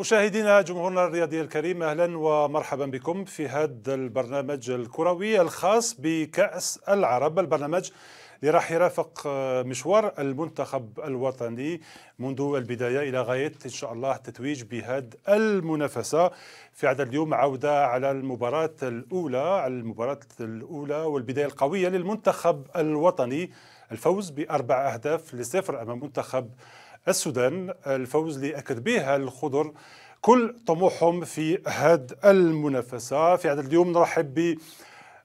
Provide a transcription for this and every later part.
مشاهدينا جمهورنا الرياضي الكريم اهلا ومرحبا بكم في هذا البرنامج الكروي الخاص بكأس العرب البرنامج اللي راح يرافق آه، مشوار المنتخب الوطني منذ البداية إلى غاية إن شاء الله التتويج بهذه المنافسة في عدد اليوم عودة على المباراة الأولى على المباراة الأولى والبداية القوية للمنتخب الوطني الفوز بأربع أهداف لصفر أمام منتخب السودان الفوز اللي أكد به الخضر كل طموحهم في هذه المنافسة في هذا اليوم نرحب ب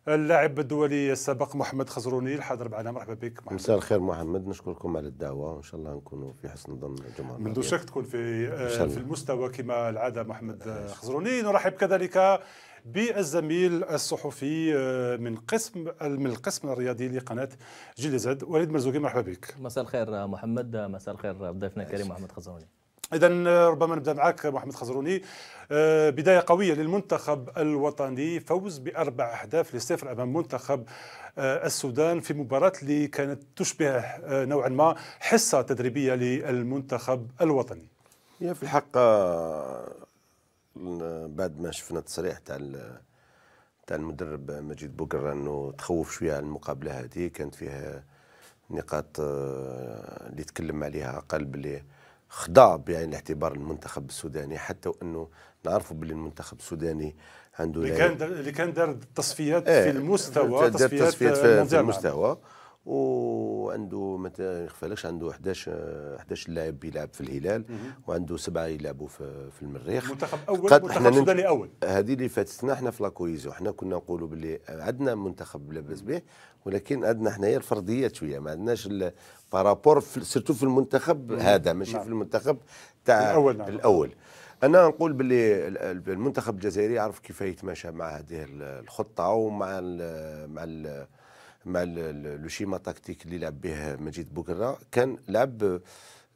اللاعب الدولي السابق محمد خزروني الحاضر معنا مرحبا بك محمد مساء الخير محمد نشكركم على الدعوه وان شاء الله نكونوا في حسن ظن الجمهور من شك تكون في آه، في المستوى كما العاده محمد خزروني نرحب كذلك بالزميل الصحفي آه، من قسم من القسم الرياضي لقناه جيل زد وليد مرزوقي مرحبا بك مساء الخير آه، محمد آه، مساء الخير ضيفنا الكريم محمد خزروني اذا ربما نبدا معك محمد خزروني بدايه قويه للمنتخب الوطني فوز باربع اهداف لصفر امام منتخب السودان في مباراه اللي كانت تشبه نوعا ما حصه تدريبيه للمنتخب الوطني هي في الحق بعد ما شفنا التصريح تاع تاع المدرب مجيد بوكر انه تخوف شويه على المقابله هذه كانت فيها نقاط آه، اللي تكلم عليها قلب بلي خضع يعني بعين الاعتبار المنتخب السوداني حتى وانه نعرفوا باللي المنتخب السوداني عنده اللي كان اللي كان دار التصفيات ايه في المستوى تصفيات, تصفيات في, في المستوى وعنده ما يخفالكش عنده 11 11 لاعب بيلعب في الهلال وعنده سبعه يلعبوا في, في المريخ منتخب اول قد منتخب سوداني اول هذه اللي فاتتنا احنا في لاكويزيو احنا كنا نقولوا باللي عندنا منتخب لا باس به ولكن عندنا حنايا الفرديات شويه ما عندناش بارابور سيرتو في المنتخب هذا ماشي نعم. في المنتخب تاع الاول, نعم. الأول. انا نقول باللي المنتخب الجزائري عرف كيف يتماشى مع هذه الخطه ومع الـ مع الـ مع لو شيما تاكتيك اللي لعب به مجيد بوكرا كان لعب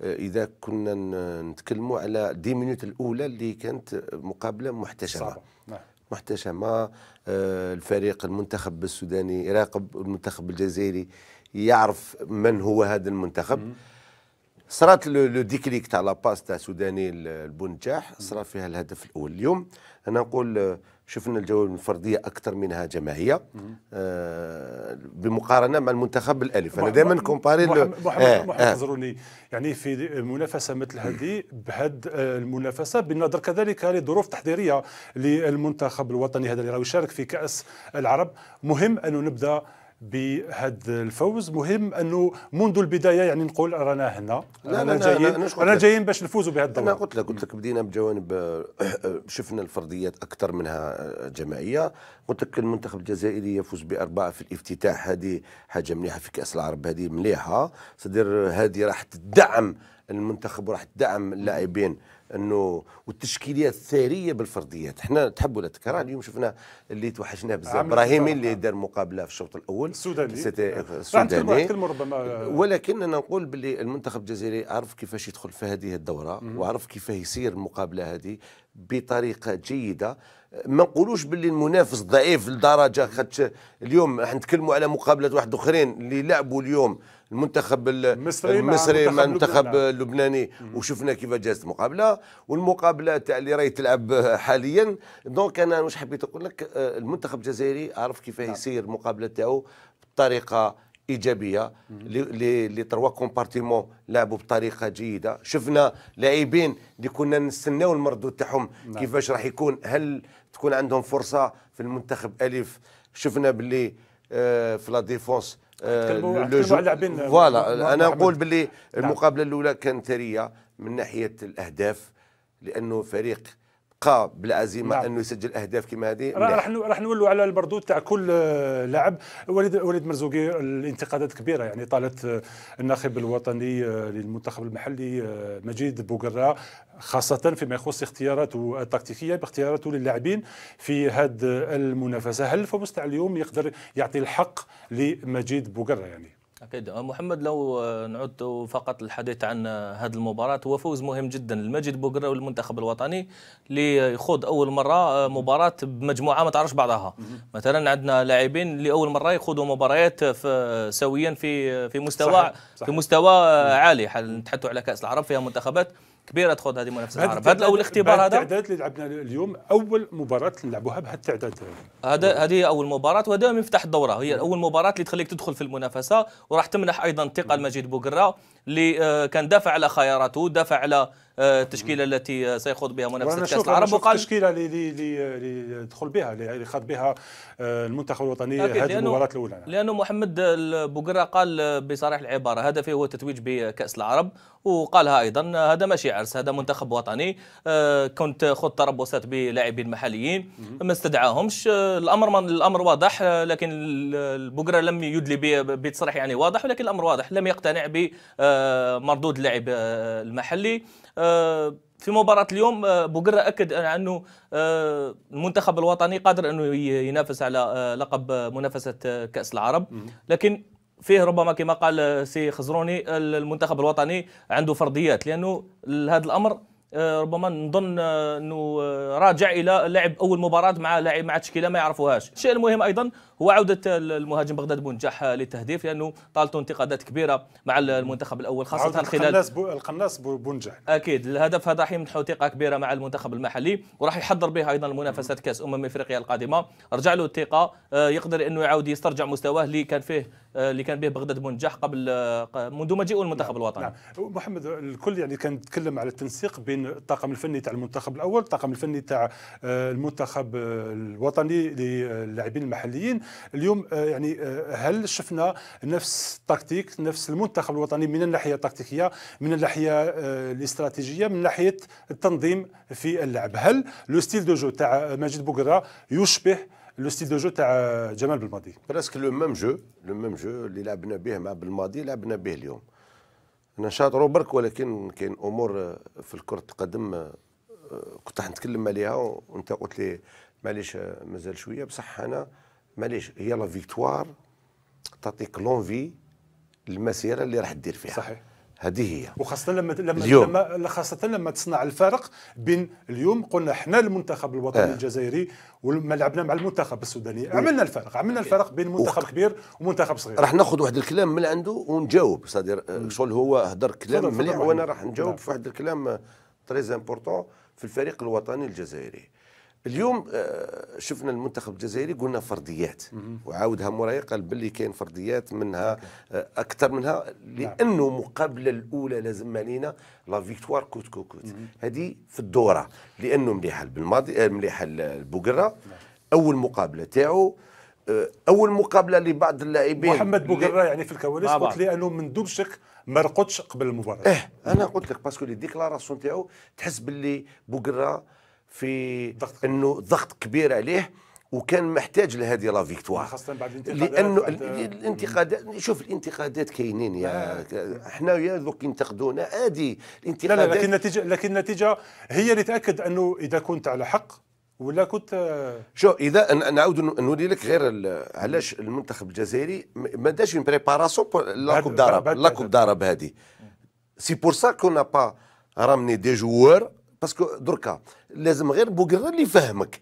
آه، اذا كنا نتكلموا على دي مينوت الاولى اللي كانت مقابله محتشمه نعم. محتشمه آه، الفريق المنتخب السوداني يراقب المنتخب الجزائري يعرف من هو هذا المنتخب مم. صرات لو ديكليك تاع لاباس تاع سوداني البنجاح صرا فيها الهدف الاول اليوم انا نقول آه، شفنا الجوانب الفرديه اكثر منها جماعيه آه بمقارنه مع المنتخب الالف انا دائما كومباري محمد, محمد, آه محمد آه زروني يعني في منافسه مثل هذه بهد آه، المنافسه بالنظر كذلك لظروف تحضيريه للمنتخب الوطني هذا اللي راه يشارك في كاس العرب مهم انه نبدا آه بهذا الفوز مهم انه منذ البدايه يعني نقول رانا هنا رانا جايين رانا جايين باش نفوزوا بهذا الدور انا قلت لك قلت لك بدينا بجوانب شفنا الفرديات اكثر منها آه، جماعيه قلت لك المنتخب الجزائري يفوز باربعه في الافتتاح هذه حاجه مليحه في كاس العرب هذه مليحه صدر هذه راح تدعم المنتخب وراح تدعم اللاعبين انه والتشكيليات الثريه بالفرديات احنا تحب ولا تكره اليوم شفنا اللي توحشناه بزاف ابراهيمي اللي دار مقابله في الشوط الاول السوداني نعم. نعم، السوداني ربما ولكن انا نقول باللي المنتخب الجزائري عرف كيفاش يدخل في هذه الدوره وعرف كيفاش يسير المقابله هذه بطريقه جيده ما نقولوش باللي المنافس ضعيف لدرجه خاطش اليوم نتكلموا على مقابله واحد اخرين اللي لعبوا اليوم المنتخب المصري المصري مع المنتخب اللبناني وشفنا كيف جازت المقابله والمقابله تاع اللي راهي تلعب حاليا دونك انا واش حبيت نقول لك آه، المنتخب الجزائري عرف كيف نعم. يسير المقابله تاعو بطريقه ايجابيه لي تروا كومبارتيمون لعبوا بطريقه جيده شفنا لاعبين اللي كنا نستناو المردود تاعهم نعم. كيفاش راح يكون هل تكون عندهم فرصه في المنتخب الف شفنا باللي آه في لا ديفونس آه فوالا انا نقول باللي نعم. المقابله الاولى كانت ثريه من ناحيه الاهداف لانه فريق قام بالعزيمه نعم. انه يسجل اهداف كما هذه راح راح نولوا على البردود تاع كل آه، لاعب وليد وليد مرزوقي الانتقادات كبيره يعني طالت آه، الناخب الوطني آه، للمنتخب المحلي مجيد بوغرا خاصه فيما يخص اختياراته التكتيكيه باختياراته للاعبين في هذه المنافسه هل فمستع اليوم يقدر يعطي الحق لمجيد بوغرا يعني أكيد أه، محمد لو آه، نعود فقط الحديث عن آه، هذه المباراة هو فوز مهم جدا لمجد بوغرا والمنتخب الوطني اللي يخوض أول مرة مباراة بمجموعة ما تعرفش بعضها مثلا عندنا لاعبين اللي أول مرة يخوضوا مباريات في سويا في في مستوى صحيح. صحيح. في مستوى عالي نتحدثوا على كأس العرب فيها منتخبات كبيره تخوض هذه المنافسه العرب هذا اول اختبار هذا التعداد اللي لعبنا اليوم اول مباراه نلعبوها بهالتعداد هذا هذه اول مباراه وهذا يفتح الدوره هي اول مباراه اللي تخليك تدخل في المنافسه وراح تمنح ايضا ثقه لمجيد بوقره اللي آه، كان دافع على خياراته دافع على التشكيله التي سيخوض بها منافسه كاس العرب وقال التشكيله اللي اللي دخل بها اللي خاض بها آه، المنتخب الوطني هذه المباراه الاولى لانه محمد بوقره قال بصريح العباره هدفي هو التتويج بكاس العرب وقالها ايضا هذا ماشي عرس هذا منتخب وطني آه، كنت خذ تربصات بلاعبين محليين ما استدعاهمش آه، الامر من الامر واضح لكن البقرة لم يدلي بتصريح يعني واضح ولكن الامر واضح لم يقتنع بمردود اللاعب المحلي آه، في مباراة اليوم آه، بوقرة أكد أنه آه، المنتخب الوطني قادر أنه ينافس على لقب منافسة كأس العرب لكن فيه ربما كما قال سي خزروني المنتخب الوطني عنده فرضيات لأنه هذا الأمر ربما نظن انه راجع الى لعب اول مباراه مع لاعب مع تشكيله ما يعرفوهاش الشيء المهم ايضا هو عودة المهاجم بغداد بونجاح للتهديف لأنه طالته انتقادات كبيرة مع المنتخب الأول خاصة خلال القناص بو... القناص بونجاح أكيد الهدف هذا راح يمنحه ثقة كبيرة مع المنتخب المحلي وراح يحضر به أيضا المنافسات كأس أمم إفريقيا القادمة رجع له الثقة آه، يقدر أنه يعاود يسترجع مستواه اللي كان فيه آه، اللي كان به بغداد بونجاح قبل آه، منذ مجيئه المنتخب نعم الوطني نعم محمد الكل يعني كان يتكلم على التنسيق بين الطاقم الفني تاع المنتخب الاول الطاقم الفني تاع المنتخب الوطني للاعبين المحليين اليوم آه، يعني آه، هل شفنا نفس التكتيك نفس المنتخب الوطني من الناحيه التكتيكيه من الناحيه آه، الاستراتيجيه من ناحيه التنظيم في اللعب هل لو ستيل دو جو تاع ماجد بوغرا يشبه لو ستيل دو جو تاع جمال بالماضي برسك لو ميم جو لو ميم جو اللي لعبنا به مع بالماضي لعبنا به اليوم نشاط برك ولكن كاين امور في الكره القدم كنت راح نتكلم عليها وانت قلت لي معليش مازال شويه بصح انا معليش هي لا فيكتوار تعطيك لونفي المسيره اللي راح دير فيها صحيح هذه هي وخاصة لما لما اليوم. لما خاصة لما تصنع الفارق بين اليوم قلنا احنا المنتخب الوطني آه. الجزائري ولما لعبنا مع المنتخب السوداني و... عملنا الفارق عملنا الفارق بين منتخب وقت. كبير ومنتخب صغير راح ناخذ واحد الكلام من عنده ونجاوب سادير آه، شغل هو هدر كلام مليح وانا راح نجاوب نعم. في واحد الكلام تريز آه، زامبورتون في الفريق الوطني الجزائري اليوم آه، شفنا المنتخب الجزائري قلنا فرديات وعاودها موراي قال باللي كاين فرديات منها آه، اكثر منها نعم. لانه مقابله الاولى لازم علينا لا فيكتوار كوت كوت هذه في الدوره لانه مليحه بالماضي آه، مليحه البوقره نعم. اول مقابله تاعو اول مقابله لبعض اللاعبين محمد بوقره يعني في الكواليس نعم. قلت لي انه من دوبشك ما رقدش قبل المباراه اه انا قلت لك باسكو لي ديكلاراسيون تاعو تحس باللي بوقره في ضغط انه ضغط كبير عليه وكان محتاج لهذه لا فيكتوار خاصة بعد الانتقادات لانه الانتقادات شوف الانتقادات كاينين يا احنا يا دوك ينتقدونا عادي الانتقادات لا, لا لكن النتيجة لكن النتيجة هي اللي تاكد انه اذا كنت على حق ولا كنت شو اذا نعاود نولي لك غير علاش المنتخب الجزائري ما داش اون بريباراسيون لاكوب دارب لاكوب دارب هذه سي بور سا كون با رامني دي جوار باسكو دركا لازم غير بوغرا اللي يفهمك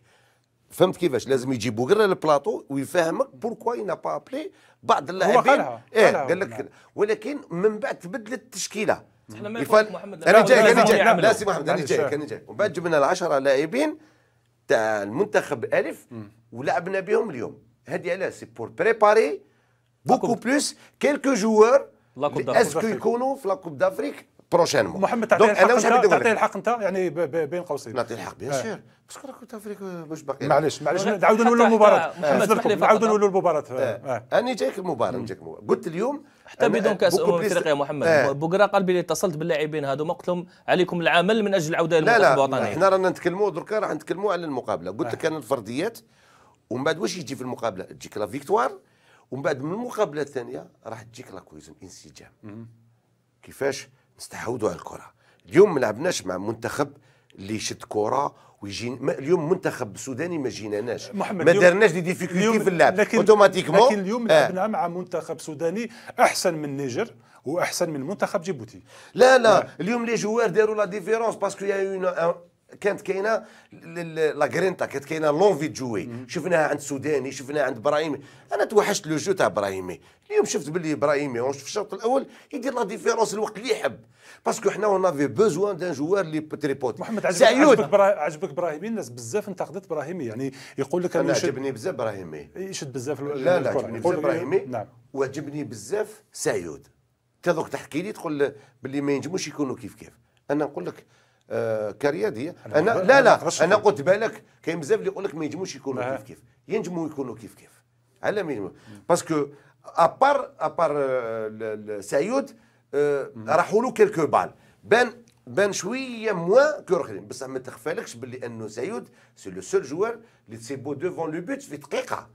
فهمت كيفاش لازم يجي بوغرا للبلاطو ويفهمك بوركوا اي با ابلي بعض اللاعبين ايه قال لك ولكن من بعد تبدلت التشكيله احنا ما محمد انا جاي انا جاي لا سي محمد انا جاي انا جاي ومن بعد جبنا ال 10 لاعبين تاع المنتخب الف ولعبنا بهم اليوم هذه علاه سي بور بريباري بوكو بلوس كيلكو جوار اسكو يكونوا في لا كوب دافريك بروشينمون محمد تعطيه الحق انت تعطي الحق انت يعني بين قوسين نعطي الحق بيان آه. سور باسكو راك فريق مش باقي معليش معليش نعاودوا نولوا المباراه نعاودوا نولوا آه. آه. المباراه انا جايك المباراه جايك قلت اليوم حتى بدون كاس امم افريقيا محمد بوقرا قال بلي اتصلت باللاعبين هذوما قلت لهم عليكم العمل من اجل العوده للمنتخب الوطني حنا رانا نتكلموا دركا راح نتكلموا على المقابله قلت لك انا الفرديات ومن بعد واش يجي في المقابله تجيك لا فيكتوار ومن بعد من المقابله الثانيه راح تجيك لا كويزون انسجام كيفاش نستحوذوا على الكره اليوم ما لعبناش مع منتخب اللي يشد كره ويجي اليوم منتخب سوداني ما جيناناش ما درناش دي ديفيكولتي في اللعب لكن اوتوماتيكمون لكن اليوم آه. لعبنا مع منتخب سوداني احسن من النيجر واحسن من منتخب جيبوتي لا لا آه. اليوم لي جوار داروا لا ديفيرونس باسكو يا اون كانت كاينه لا غرينتا كانت كاينه لونفي جوي شفناها عند سوداني شفناها عند ابراهيمي انا توحشت لو جو تاع ابراهيمي اليوم شفت باللي ابراهيمي في الشوط الاول يدير لا ديفيرونس الوقت اللي يحب باسكو حنا اون افي بوزوان دان جوار لي بوت محمد عجبك سعيود عجبك, برا... عجبك ابراهيمي الناس بزاف انتقدت ابراهيمي يعني يقول لك انا عجبني بزاف ابراهيمي يشد بزاف لا لا عجبني بزاف ابراهيمي نعم وعجبني بزاف سعيود انت تحكي لي تقول باللي ما ينجموش يكونوا كيف كيف انا نقول لك آه كرياضيه انا, لا لا انا قلت بالك كاين بزاف اللي يقول لك ما ينجموش يكونوا كيف كيف ينجموا يكونوا كيف كيف على مين باسكو ابار ابار سعيود راحوا له كيلكو بال بان بان شويه موان كو بصح ما euh, euh, mhm. تخفالكش باللي انه سعيود سي لو سول جوار اللي تسيبو دوفون لو بوت في دقيقه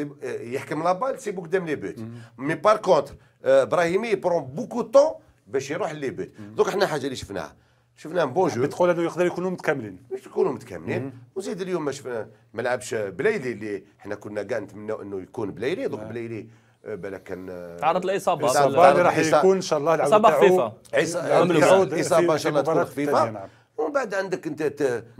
آه، يحكم لا بال تسيبو قدام لي بوت مي بار كونتر ابراهيمي برون بوكو طون باش يروح لي بوت دوك حنا حاجه اللي شفناها شفناهم بون يعني جو بتقول انه يقدر يكونوا متكاملين مش يكونوا متكاملين وزيد اليوم ما شفنا ما لعبش بلايلي اللي احنا كنا كاع نتمناو انه يكون بلايلي دوك نعم. بلايلي آه، بالك كان تعرض آه، لاصابه اصابه اللي راح يكون ان شاء الله العوده اصابه خفيفه اصابه ان شاء الله تكون خفيفه نعم. ومن بعد عندك انت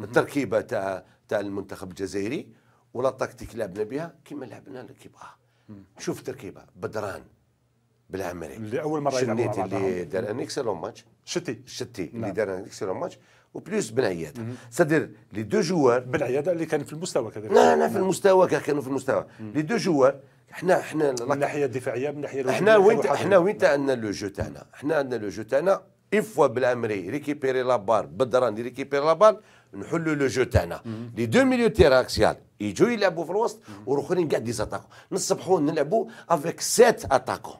التركيبه تاع تاع المنتخب الجزائري ولا التكتيك لعبنا بها كما لعبنا كيبغى شوف التركيبه بدران بالعمري اللي اول مره شنيت اللي دار ان اكسلون ماتش شتي شتي اللي نعم. دار ان اكسلون ماتش وبلوس بن عياده سادير لي دو جوار بن عياده اللي كان في المستوى كذلك لا لا في المستوى كانوا في المستوى لي دو جوار احنا احنا من الناحيه الدفاعيه من الناحيه احنا وين احنا وين عندنا لو جو تاعنا احنا عندنا لو جو تاعنا فوا بالعمري ريكيبيري لا بار بدران ريكيبيري لا بار نحلوا لو جو تاعنا لي دو ميليو تيرا اكسيال يجوا يلعبوا في الوسط والاخرين قاعد يزاتاكو نصبحوا نلعبوا افيك سيت اتاكون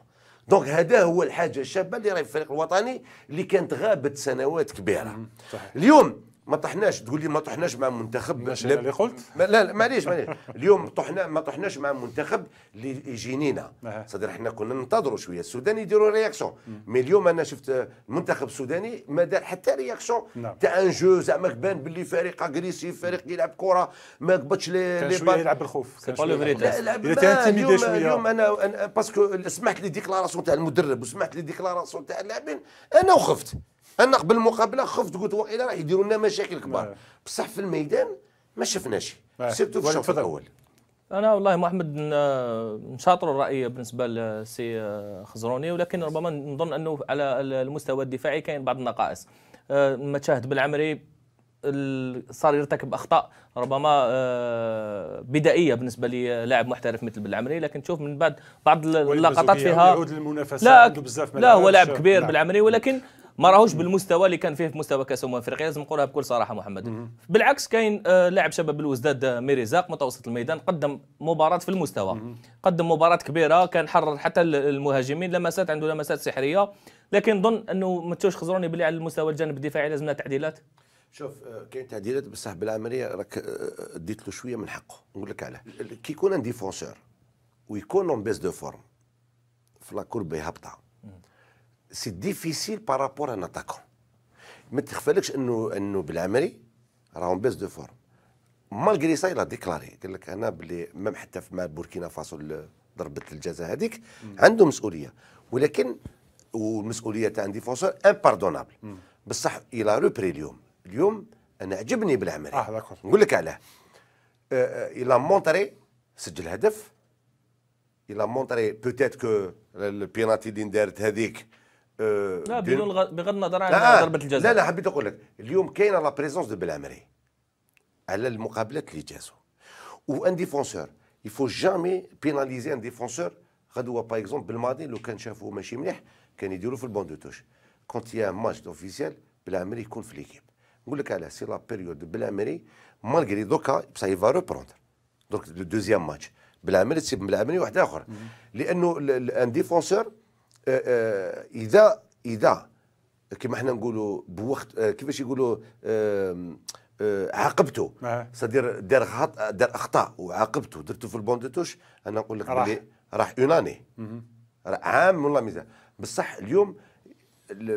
دونك هذا هو الحاجه الشابه اللي راهي في الفريق الوطني اللي كانت غابت سنوات كبيره صحيح. اليوم ما طحناش تقول لي ما طحناش مع منتخب لا اللي قلت ما لا لا معليش معليش اليوم طحنا ما طحناش مع منتخب اللي يجينينا صدر احنا كنا ننتظروا شويه السودان يديروا رياكسيون مي اليوم انا شفت المنتخب السوداني ما دار حتى رياكسيون نعم. تاع ان جو زعما بان باللي فريق اغريسيف فريق يلعب كره ما قبضش لي لي با يلعب بالخوف سي با لو فري اليوم, اليوم انا, أنا باسكو سمعت لي ديكلاراسيون تاع المدرب وسمعت لي ديكلاراسيون تاع اللاعبين انا وخفت انا قبل المقابله خفت قلت واقيلا راح يديروا لنا مشاكل كبار نعم. بصح في الميدان ما شفناش نعم. سيرتو في الشوط الاول انا والله محمد نشاطر الراي بالنسبه لسي آه، خزروني ولكن ربما نظن انه على المستوى الدفاعي كاين بعض النقائص آه، ما تشاهد بالعمري صار يرتكب اخطاء ربما آه، بدائيه بالنسبه للاعب محترف مثل بالعمري لكن تشوف من بعد بعض اللقطات فيها لا لا هو لاعب كبير نعم. بالعمري ولكن ما راهوش بالمستوى اللي كان فيه في مستوى كاس امم افريقيا لازم نقولها بكل صراحه محمد مم. بالعكس كاين آه، لاعب شباب الوزداد آه، ميريزاق متوسط الميدان قدم مباراه في المستوى مم. قدم مباراه كبيره كان حرر حتى المهاجمين لمسات عنده لمسات سحريه لكن نظن انه ما تشوش خزروني بلي على المستوى الجانب الدفاعي لازمنا تعديلات شوف آه، كاين تعديلات بصح بالعمليه راك ديت له شويه من حقه نقول لك علاه كي يكون ان ديفونسور ويكون اون بيس دو فورم في لا كورب هابطه سي ديفيسيل بارابور ان اتاكون ما تخفالكش انه انه بالعمري راهم بيس دو فورم مالغري سا يلا ديكلاري قال لك انا باللي ميم حتى مع بوركينا فاسو ضربت الجزاء هذيك عنده مسؤوليه ولكن والمسؤوليه تاع ديفونسور امباردونابل بصح الى روبري اليوم اليوم انا عجبني بالعمري اه داكور نقول لك علاه الى أه، مونتري أه، سجل هدف الى مونتري بوتيت كو البيناتي اللي دارت هذيك آه، لا بغض النظر عن ضربه الجزاء لا لا حبيت اقول لك اليوم كاينه لا بريزونس دو بلعمري على المقابلات اللي جازوا وان ديفونسور يفو جامي بيناليزي ان ديفونسور غدوه با اكزومبل بالماضي لو كان شافوه ماشي مليح كان يديروا في البون دو توش كونت يا ماتش اوفيسيال بالعمري يكون في ليكيب نقول لك علاه سي لا بيريود بالعمري مالغري دوكا بصح يفا ريبروندر دوك دوزيام ماتش بالعمري تسيب بالعمري واحد اخر لانه ان ديفونسور آه، آه، اذا اذا كما احنا نقولوا بوقت آه، كيفاش يقولوا عاقبته صدير دار دار اخطاء وعاقبته درته في البون دو توش انا نقول لك راح راح اوناني عام والله ميزان بصح اليوم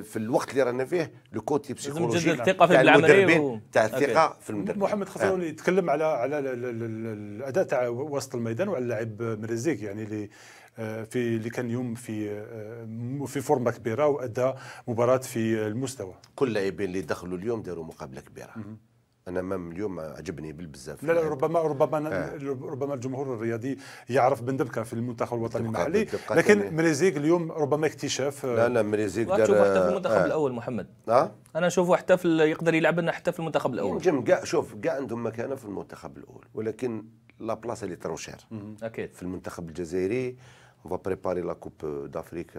في الوقت اللي رانا فيه لو كوتي بسيكولوجي الثقه في المدربين تاع الثقه في المدربين محمد خسروني آه. يتكلم على على الاداء تاع وسط الميدان وعلى اللاعب مريزيك يعني اللي آه، في اللي كان يوم في آه، في فورمه كبيره وادى مباراه في المستوى كل اللاعبين اللي دخلوا اليوم داروا مقابله كبيره انا مام اليوم عجبني بالبزاف لا لا ربما ربما آه. ربما الجمهور الرياضي يعرف بندبكه في المنتخب الوطني المحلي لكن مريزيك اليوم ربما اكتشاف آه. لا لا مريزيك دار نشوفه حتى في المنتخب آه. الاول محمد اه انا نشوفه حتى في يقدر يلعب لنا حتى في المنتخب الاول جم كاع شوف كاع عندهم مكانه في المنتخب الاول ولكن لا بلاصه اللي تروشير اكيد في المنتخب الجزائري آه on va préparer la Coupe d'Afrique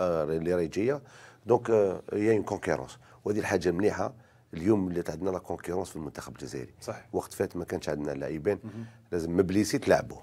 الريجية دونك يا اون كونكيرونس وهذه الحاجه مليحه اليوم اللي عندنا لا كونكيرونس في المنتخب الجزائري صح. وقت فات ما كانش عندنا لاعبين لازم مبليسي تلعبوا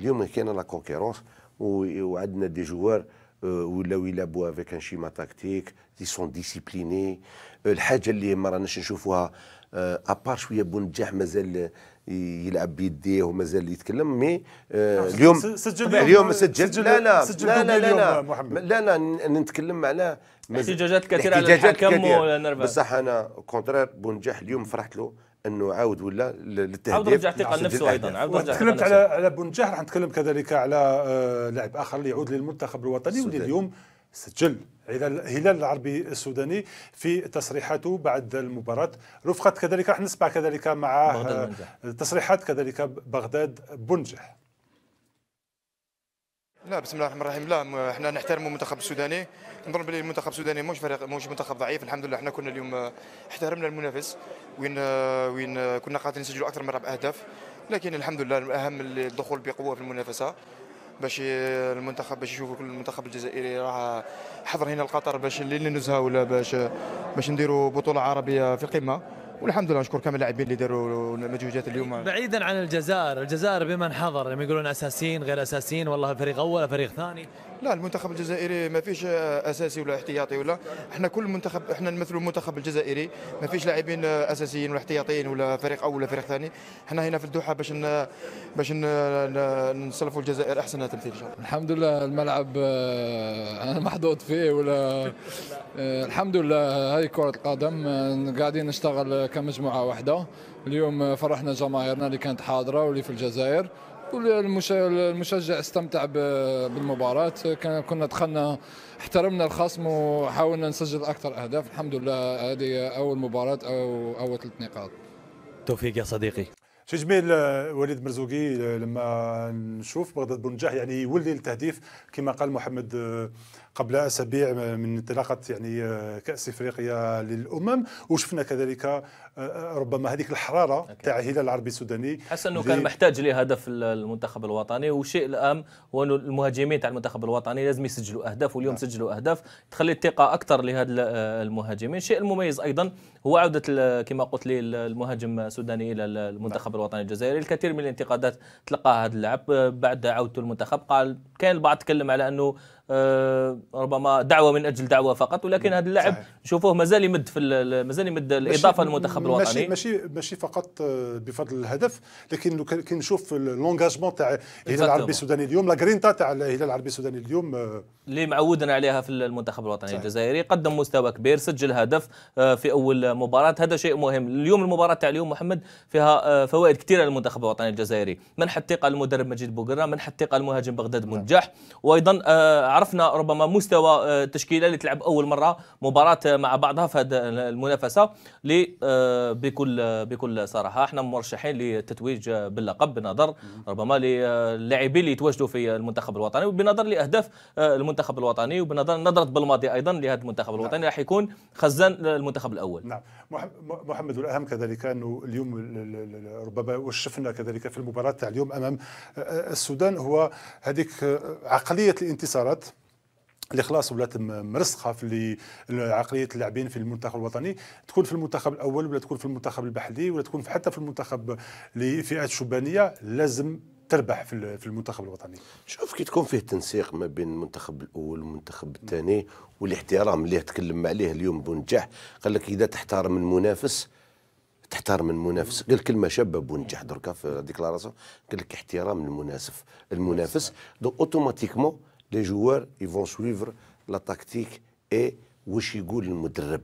اليوم كاينه لا كونكيرونس وعندنا دي جوار ولاو يلعبوا افيك ان شيما تاكتيك دي سون ديسيبليني الحاجه اللي ما راناش نشوفوها ابار euh, شويه بونجاح مازال يلعب بيديه ومازال يتكلم مي euh, اليوم سجل اليوم سجل لا لا سجل لا لا لا لا, لا, لا نتكلم على احتجاجات كثيره على الحكم بصح انا كونترير بونجاح اليوم فرحت له انه عاود ولا للتهديف عاود رجع ثقه لنفسه ايضا عاود رجع تكلمت على على بن راح نتكلم كذلك على آه، لاعب اخر اللي يعود للمنتخب الوطني واللي اليوم سجل الهلال العربي السوداني في تصريحاته بعد المباراة رفقت كذلك راح نسمع كذلك مع آه، تصريحات كذلك بغداد بنجح لا بسم الله الرحمن الرحيم لا احنا نحترموا المنتخب السوداني نظن بلي المنتخب السوداني مش فريق مش منتخب ضعيف الحمد لله احنا كنا اليوم آه، احترمنا المنافس وين آه، وين آه، كنا قادرين نسجلوا اكثر من ربع اهداف لكن الحمد لله الاهم الدخول بقوه في المنافسه باش المنتخب باش يشوفوا كل المنتخب الجزائري راه حضر هنا لقطر باش اللي نزهه ولا باش باش نديروا بطوله عربيه في القمه والحمد لله نشكر كامل اللاعبين اللي داروا المجهودات اليوم بعيدا عن الجزائر الجزائر بمن حضر لما يعني يقولون اساسيين غير اساسيين والله فريق اول فريق ثاني لا المنتخب الجزائري ما فيش اساسي ولا احتياطي ولا احنا كل منتخب احنا نمثلوا المنتخب الجزائري ما فيش لاعبين اساسيين ولا احتياطيين ولا فريق اول ولا فريق ثاني احنا هنا في الدوحه باش باش ن... نسلفوا الجزائر احسن تمثيل ان شاء الله الحمد لله الملعب آه، انا محظوظ فيه ولا آه، الحمد لله هاي كره القدم آه، قاعدين نشتغل كمجموعه واحده اليوم فرحنا جماهيرنا اللي كانت حاضره واللي في الجزائر المشجع استمتع بالمباراة كنا دخلنا احترمنا الخصم وحاولنا نسجل أكثر أهداف الحمد لله هذه أول مباراة أو أول ثلاث نقاط توفيق يا صديقي شي جميل وليد مرزوقي لما نشوف بغداد بنجاح يعني يولي التهديف كما قال محمد قبل اسابيع من انطلاقه يعني كاس افريقيا للامم وشفنا كذلك ربما هذيك الحراره تاع الهلال العربي السوداني حس انه كان محتاج لهدف المنتخب الوطني والشيء الاهم هو انه المهاجمين تاع المنتخب الوطني لازم يسجلوا اهداف واليوم نعم. سجلوا اهداف تخلي الثقه اكثر لهذا المهاجمين الشيء المميز ايضا هو عوده كما قلت لي المهاجم السوداني الى المنتخب نعم. الوطني الجزائري الكثير من الانتقادات تلقاها هذا اللاعب بعد عودته المنتخب قال كان البعض تكلم على انه أه ربما دعوه من اجل دعوه فقط ولكن هذا اللاعب نشوفوه مازال يمد في مازال يمد الاضافه للمنتخب الوطني ماشي ماشي فقط آه، بفضل الهدف لكن كي نشوف لونجاجمون تاع الهلال العربي السوداني اليوم لا آه، جرينتا تاع الهلال العربي السوداني اليوم اللي معودنا عليها في المنتخب الوطني صحيح. الجزائري قدم مستوى كبير سجل هدف آه، في اول مباراه هذا شيء مهم اليوم المباراه تاع اليوم محمد فيها فوائد كثيره للمنتخب الوطني الجزائري منح الثقه المدرب مجيد من منح الثقه المهاجم بغداد نعم. منجح وايضا عرفنا ربما مستوى التشكيله اللي تلعب اول مره مباراه مع بعضها في هذه المنافسه ل بكل بكل صراحه احنا مرشحين للتتويج باللقب بنظر ربما للاعبين اللي يتواجدوا في المنتخب الوطني وبنظر لاهداف المنتخب الوطني وبنظر نظره بالماضي ايضا لهذا المنتخب نعم. الوطني نعم. راح يكون خزان المنتخب الاول نعم محمد والاهم كذلك انه اليوم ربما وشفنا كذلك في المباراه تاع اليوم امام السودان هو هذيك عقليه الانتصارات اللي خلاص ولات مرسخه في عقليه اللاعبين في المنتخب الوطني تكون في المنتخب الاول ولا تكون في المنتخب البحري ولا تكون حتى في المنتخب لفئات شبانيه لازم تربح في المنتخب الوطني شوف كي تكون فيه تنسيق ما بين المنتخب الاول والمنتخب الثاني والاحترام اللي تكلم عليه اليوم بونجاح قال لك اذا تحترم المنافس تحترم المنافس قال كلمه شابه بونجاح دركا في ديكلاراسيون قال لك احترام المنافس المنافس دونك اوتوماتيكمون لي جوار يفون سويفر لا تاكتيك اي واش يقول المدرب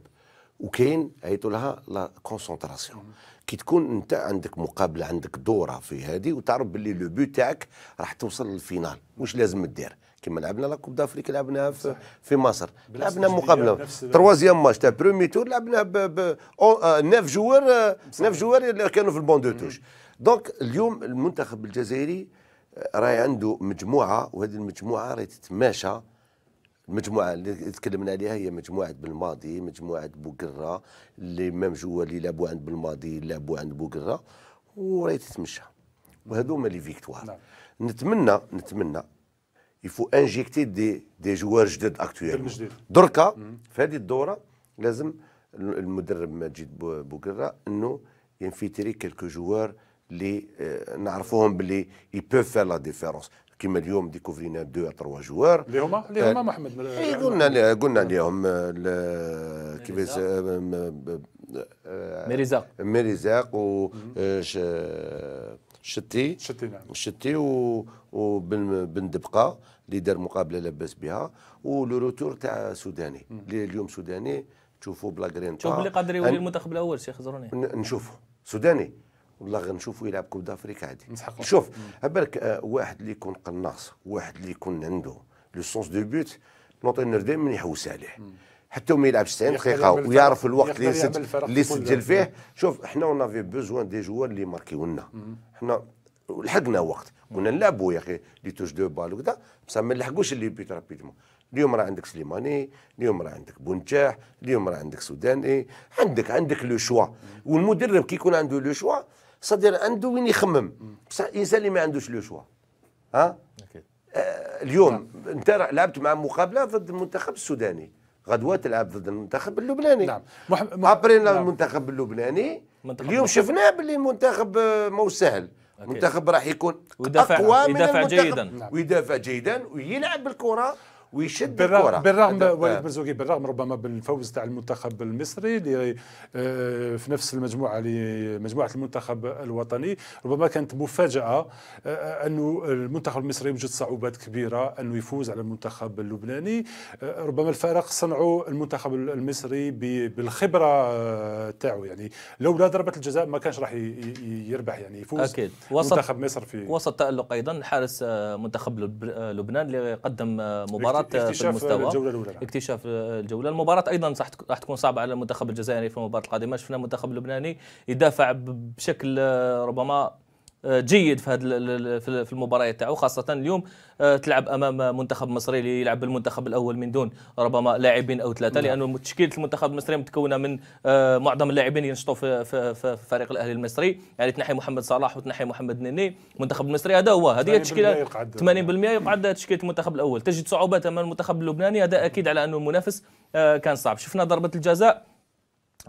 وكاين عيطوا لها لا كونسونتراسيون كي تكون انت عندك مقابله عندك دوره في هذه وتعرف باللي لو بو تاعك راح توصل للفينال واش لازم دير كما لعبنا لا كوب دافريك لعبناها في, في مصر لعبنا مقابله تروازيام ماتش تاع برومي تور لعبناها ب, ب... جوار ناف جوار كانوا في البون دو توش دونك اليوم المنتخب الجزائري راهي عنده مجموعه وهذه المجموعه راهي تتماشى المجموعه اللي تكلمنا عليها هي مجموعه بالماضي مجموعه بوقره اللي مام جوا اللي لعبوا عند بالماضي لعبوا عند بوقره وراهي تتمشى وهذوما لي فيكتوار نعم. نتمنى نتمنى يفو انجيكتي دي دي جوار جدد اكتويل دركا في هذه الدوره لازم المدرب ماجد بوقره انه ينفيتري كيلكو جوار اللي آه، نعرفوهم باللي اي بوف فير لا ديفيرونس كيما اليوم ديكوفرينا دو تروا جوار اللي هما اللي هما آه، محمد اي يعني قلنا قلنا عليهم آه، كيفاش ميريزاق ميريزاق و شتي شتي نعم شتي وبن دبقه اللي دار مقابله لاباس بها ولو روتور تاع سوداني اللي اليوم سوداني تشوفوا بلا جرين شوف اللي قادر يولي المنتخب الاول شيخ زروني نشوفه سوداني والله غنشوفوا يلعب كوب دافريك عادي شوف بالك آه، واحد اللي يكون قناص واحد اللي يكون عنده لو سونس دو بوت نوطينر دائما يحوس عليه حتى وما يلعبش 90 دقيقه ويعرف الوقت اللي يسجل اللي سجل فيه شوف حنا اون افي بوزوان دي جوار اللي ماركيو لنا حنا لحقنا وقت كنا نلعبوا يا اخي لي توش دو بال وكذا بصح ما نلحقوش اللي بيت رابيدمون اليوم راه عندك سليماني اليوم راه عندك بونتاح اليوم راه عندك سوداني عندك عندك لو شوا والمدرب كي يكون عنده لو شوا صدير عنده وين يخمم بصح الانسان اللي ما عندوش لو شوا ها آه اليوم نعم. انت لعبت مع مقابله ضد المنتخب السوداني غدوه تلعب ضد المنتخب اللبناني نعم مح... مح... ابري نعم. المنتخب اللبناني منتخب اليوم شفناه باللي المنتخب آه، مو سهل المنتخب راح يكون اقوى من يدافع المنتخب جيدا ويدافع جيدا ويلعب بالكره ويشد بالرغم الكرة بالرغم وليد مرزوقي آه. بالرغم ربما بالفوز تاع المنتخب المصري اللي آه، في نفس المجموعه مجموعه المنتخب الوطني ربما كانت مفاجاه آه، انه المنتخب المصري وجد صعوبات كبيره انه يفوز على المنتخب اللبناني ربما الفارق صنعوا المنتخب المصري بالخبره تاعو يعني لولا ضربه الجزاء ما كانش راح يربح يعني يفوز أكيد. وسط منتخب مصر في وسط تالق ايضا حارس منتخب لبنان اللي قدم مباراه انخفاضات في المستوى الجوله الاولى نعم. اكتشاف الجوله المباراه ايضا راح تكون صعبه على المنتخب الجزائري في المباراه القادمه شفنا المنتخب اللبناني يدافع بشكل آه، ربما جيد في هذا في المباراه تاعو خاصه اليوم آه، تلعب امام منتخب مصري اللي يلعب بالمنتخب الاول من دون ربما لاعبين او ثلاثه نعم. لانه تشكيله المنتخب المصري متكونه من آه، معظم اللاعبين ينشطوا في, فريق الاهلي المصري يعني تنحي محمد صلاح وتنحي محمد نني المنتخب المصري هذا هو هذه التشكيله 80% يقعد تشكيله المنتخب الاول تجد صعوبات امام المنتخب اللبناني هذا اكيد على انه المنافس آه، كان صعب شفنا ضربه الجزاء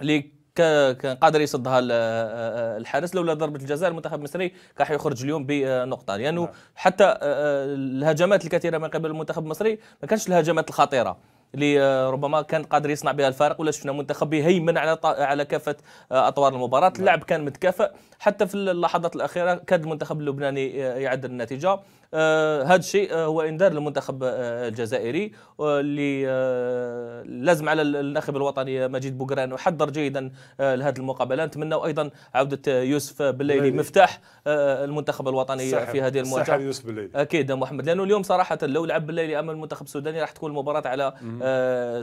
اللي كان قادر يصدها آه، الحارس لولا ضربه الجزاء المنتخب المصري كان حيخرج اليوم بنقطه لانه يعني نعم. حتى آه، آه، الهجمات الكثيره من قبل المنتخب المصري ما كانش الهجمات الخطيره اللي ربما كان قادر يصنع بها الفارق ولا شفنا منتخب يهيمن على على كافه اطوار المباراه نعم. اللعب كان متكافئ حتى في اللحظات الاخيره كاد المنتخب اللبناني يعدل النتيجه آه، هذا الشيء آه، هو انذار للمنتخب آه، الجزائري اللي لازم على الناخب الوطني مجيد بوغران يحضر جيدا لهذه المقابله نتمنى ايضا عوده يوسف بالليلي مفتاح المنتخب الوطني سحب. في هذه المواجهه يوسف بالليلي اكيد محمد لانه اليوم صراحه لو لعب بالليلي امام المنتخب السوداني راح تكون المباراه على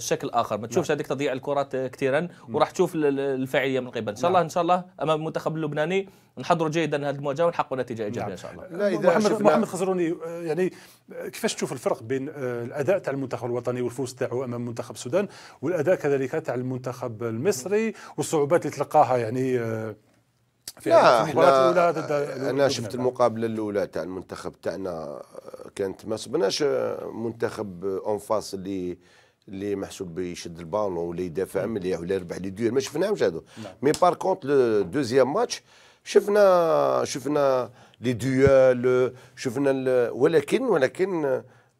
شكل اخر ما تشوفش نعم. هذيك تضيع الكرات كثيرا وراح تشوف الفاعليه من قبل ان شاء الله نعم. ان شاء الله امام المنتخب اللبناني نحضروا جيدا هذه المواجهه ونحققوا نتيجه ايجابيه نعم. ان شاء الله لا اذا محمد, شفنا... محمد خزروني يعني كيفاش تشوف الفرق بين آه، الاداء تاع المنتخب الوطني والفوز تاعو امام منتخب السودان والاداء كذلك تاع المنتخب المصري والصعوبات اللي تلقاها يعني آه، في لا المباراه الاولى انا شفت المقابله الاولى تاع المنتخب تاعنا آه، كانت ما صبناش منتخب اون فاس اللي اللي محسوب يشد البالون ولا يدافع نعم. مليح ولا يربح لي دوير ما شفناهمش هادو مي بار كونت لو دوزيام ماتش آه شفنا شفنا لي ديال شفنا ولكن ولكن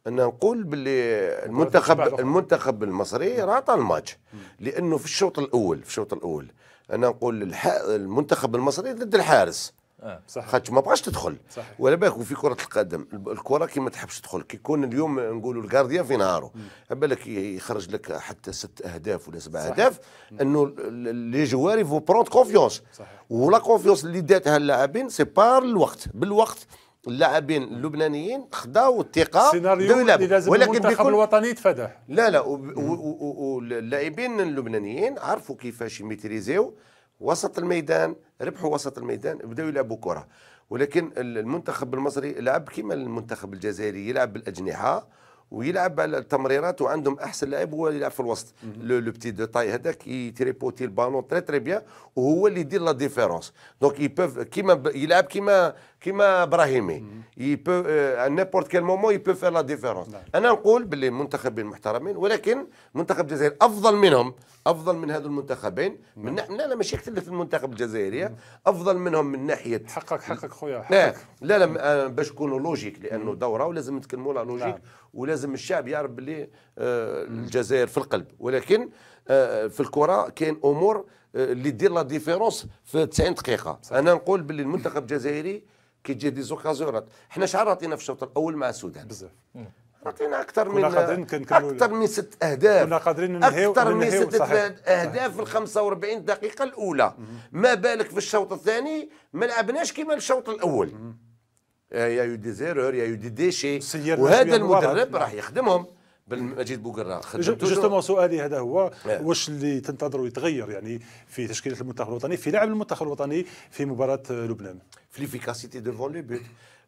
انا نقول باللي المنتخب المنتخب المصري راه عطى الماتش لانه في الشوط الاول في الشوط الاول انا نقول المنتخب المصري ضد الحارس آه. خاطش ما بغاش تدخل صحيح. ولا بالك وفي كره القدم الكره كي ما تحبش تدخل كي يكون اليوم نقولوا الجارديا في نهارو بالك يخرج لك حتى ست اهداف ولا سبع اهداف انه لي جوار يفو بروند كونفيونس ولا كونفيونس اللي داتها اللاعبين سي بار الوقت بالوقت اللاعبين اللبنانيين خداو الثقه سيناريو اللي لازم ولكن المنتخب بيكون... الوطني يتفادح لا لا واللاعبين اللبنانيين عرفوا كيفاش يميتريزيو وسط الميدان ربحوا وسط الميدان بداوا يلعبوا كره ولكن المنتخب المصري لعب كما المنتخب الجزائري يلعب بالاجنحه ويلعب على التمريرات وعندهم احسن لاعب هو اللي يلعب في الوسط لو بتي دو تاي هذاك يتريبوتي البالون تري تري بيان وهو اللي يدير لا ديفيرونس دونك يبوف كيما يلعب كيما كيما ابراهيمي يبو نيبورت كيل مومون يبو فير لا ديفيرونس انا نقول باللي منتخبين محترمين ولكن منتخب الجزائر افضل منهم افضل من هذو المنتخبين نعم. من ناحيه لا لا ماشي اختلف المنتخب الجزائري آه، افضل منهم من ناحيه حقك حقك خويا حقك لا لا, لا آه، باش نكونوا لوجيك لانه دوره ولازم نتكلموا لا لوجيك ولازم الشعب يعرف باللي آه، الجزائر في القلب ولكن آه، في الكره كاين امور آه، اللي دير لا ديفيرونس في 90 دقيقه صحيح. انا نقول باللي المنتخب الجزائري كي تجي دي زوكازيونات حنا شحال عطينا في الشوط الاول مع السودان بزاف عطينا اكثر من اكثر من ست اهداف كنا قادرين ننهيو اكثر من ست اهداف في ال 45 دقيقه الاولى ما بالك في الشوط الثاني ما لعبناش كما الشوط الاول مم. آه، يا يو دي زيرور يا يو دي ديشي وهذا المدرب نعم. راح يخدمهم بالمجيد بوقرا جوستومون سؤالي هذا هو آه. واش اللي تنتظروا يتغير يعني في تشكيله المنتخب الوطني في لعب المنتخب الوطني في مباراه آه، لبنان في ليفيكاسيتي ديفون لي بوت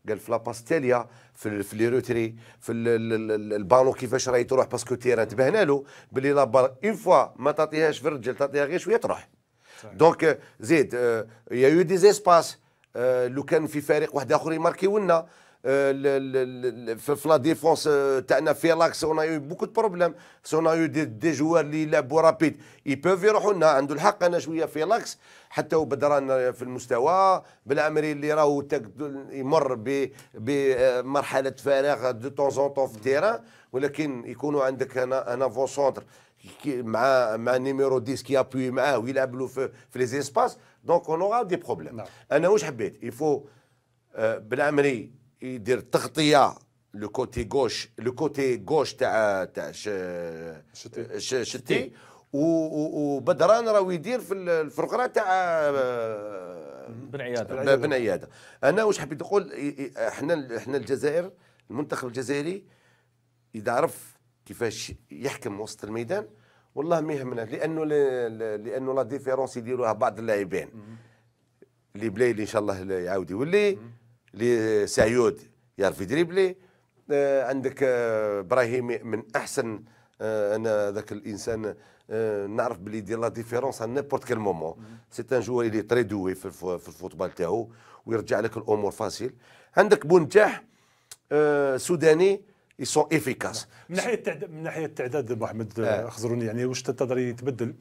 قال في لاباس تاليا في في لي روتري في البالو كيفاش راهي تروح باسكو تيران تبهنا له باللي لابار اون فوا ما تعطيهاش في الرجل تعطيها غير شويه تروح دونك euh, زيد euh، يا يو دي زيسباس آه، لو كان في فريق واحد اخر يماركيو لنا آه، في لا ديفونس آه، تاعنا في لاكس اون اي بوكو دو بروبليم سون اي دي, دي جوار اللي يلعبوا رابيد يبوف يروحوا لنا عنده الحق انا شويه في لاكس حتى هو بدران في المستوى بالعمري اللي راهو يمر بمرحله فراغ دو طون زون طون في التيران ولكن يكونوا عندك انا انا فون سونتر مع مع نيميرو 10 كي ابوي معاه ويلعب له في, في لي زيسباس دونك اون اورا دي بروبليم انا واش حبيت يفو بن عمري يدير تغطيه لو كوتي غوش لو كوتي غوش تاع تاع شتي شتي وبدران راه يدير في الفرقره تاع بن عياده بن عياده انا واش حبيت نقول احنا احنا الجزائر المنتخب الجزائري اذا عرف كيفاش يحكم وسط الميدان والله ما يهمناش لانه لانه لا ديفيرونس يديروها بعض اللاعبين اللي بلايلي ان شاء الله يعاود يولي اللي سعيود يعرف يدريبلي آه، عندك آه، ابراهيم ابراهيمي من احسن آه، انا ذاك الانسان نعرف بلي يدير لا ديفيرونس ان نيبورت كيل مومون سي ان جوار اللي تري دوي في, الفوتبال تاعو ويرجع لك الامور فاسيل عندك بونتاح سوداني ils sont من ناحيه التعد... من ناحيه التعداد محمد آه. خزروني يعني واش تنتظر يتبدل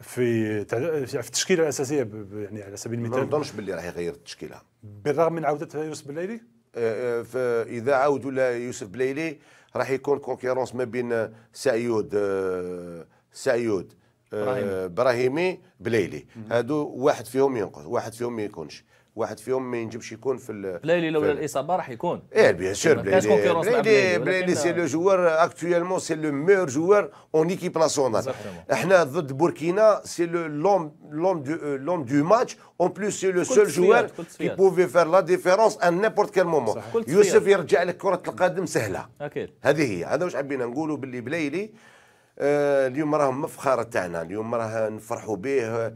في في التشكيله الاساسيه يعني على سبيل المثال ما نظنش باللي راح يغير التشكيله بالرغم من عوده يوسف بليلي آه، آه، اذا عاودوا يوسف بليلي راح يكون كونكيرونس ما بين سعيود آه، سعيود ابراهيمي بليلي هادو واحد فيهم ينقص واحد فيهم ما يكونش واحد فيهم ما ينجمش يكون في بلايلي لولا الاصابه راح يكون ايه بيان سور بلايلي بلايلي بلايلي سي لو جوار اكتويلمون سي لو ميور جوار اون ايكيب ناسيونال احنا ضد بوركينا سي لو لوم لوم دو لوم دو ماتش اون بلوس سي لو سول جوار كي بوفي فير لا ديفيرونس ان نيمبورت كان مومون يوسف يرجع لك كره القدم سهله اكيد هذه هي هذا واش حبينا نقولوا باللي بلايلي اليوم راهم مفخره تاعنا اليوم راه نفرحوا به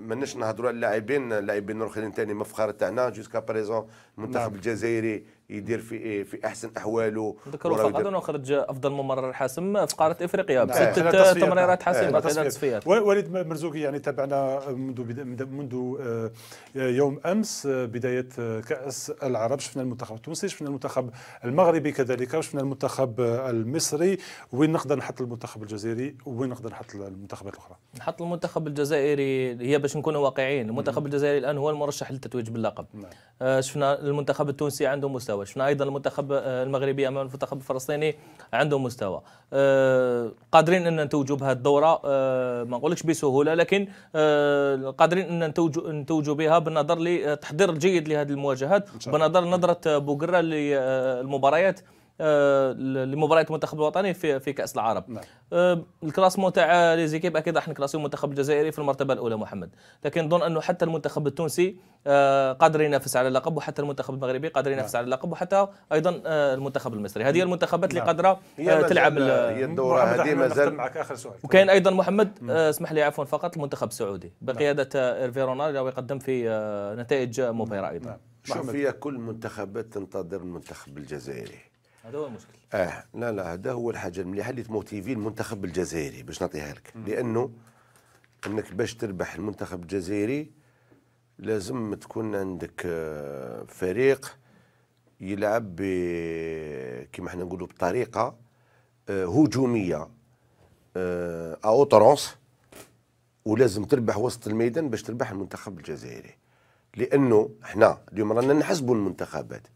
ماناش نهضروا على اللاعبين اللاعبين الاخرين ثاني مفخر تاعنا جوسكا بريزون المنتخب الجزائري يدير في إيه، في احسن احواله ذكروا فقط انه خرج افضل ممرر حاسم في قاره افريقيا نعم. بست تمريرات حاسمه نعم. ثلاث تصفيات وليد مرزوقي يعني تابعنا آه، منذ منذ آه، يوم امس آه، بدايه كاس العرب شفنا المنتخب التونسي شفنا المنتخب المغربي كذلك وشفنا المنتخب المصري وين نقدر نحط المنتخب الجزائري وين نقدر نحط المنتخبات الاخرى نحط المنتخب الجزائري هي باش نكونوا واقعيين المنتخب الجزائري الان هو المرشح للتتويج باللقب نعم. شفنا المنتخب التونسي عنده مستوى مستوى شفنا ايضا المنتخب آه، المغربي امام المنتخب الفلسطيني عنده مستوى آه، قادرين ان نتوجوا بها الدوره آه، ما نقولكش بسهوله لكن قادرين ان نتوجوا نتوجوا بها بالنظر لتحضير جيد لهذه المواجهات بالنظر نظره بوغرا للمباريات آه، لمباريات المنتخب الوطني في في كاس العرب نعم. آه، الكلاسمون تاع لي زيكيب اكيد راح نكلاسيو المنتخب الجزائري في المرتبه الاولى محمد لكن نظن انه حتى المنتخب التونسي آه، قادر ينافس على اللقب وحتى المنتخب المغربي قادر ينافس نعم. على اللقب وحتى ايضا المنتخب المصري هذه نعم. المنتخبات اللي نعم. قادره تلعب هي الدوره هذه مازال معك اخر سؤال وكاين ايضا محمد نعم. اسمح لي عفوا فقط المنتخب السعودي بقياده ايرفي اللي يقدم في نتائج مبهره ايضا نعم. شوف هي كل منتخبات تنتظر المنتخب الجزائري هذا هو المشكل اه لا لا هذا هو الحاجه المليحه اللي تموتيفي المنتخب الجزائري باش نعطيها لك لانه انك باش تربح المنتخب الجزائري لازم تكون عندك آه، فريق يلعب كما حنا نقولوا بطريقه آه، هجوميه اوترونس آه، ولازم تربح وسط الميدان باش تربح المنتخب الجزائري لانه حنا اليوم رانا نحسبوا المنتخبات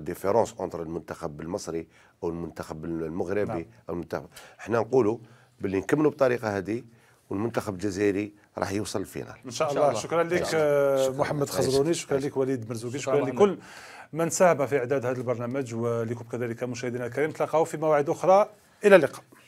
ديفيرونس اونتر المنتخب المصري او المنتخب المغربي نعم. او المنتخب احنا نقولوا باللي نكملوا بالطريقه هذه والمنتخب الجزائري راح يوصل الفينال ان شاء الله, الله. شكرا لك آه، شكرا. محمد خزروني شكرا لك وليد مرزوقي شكرا, شكرا لكل من ساهم في اعداد هذا البرنامج ولكم كذلك مشاهدينا الكريم تلقاو في مواعيد اخرى الى اللقاء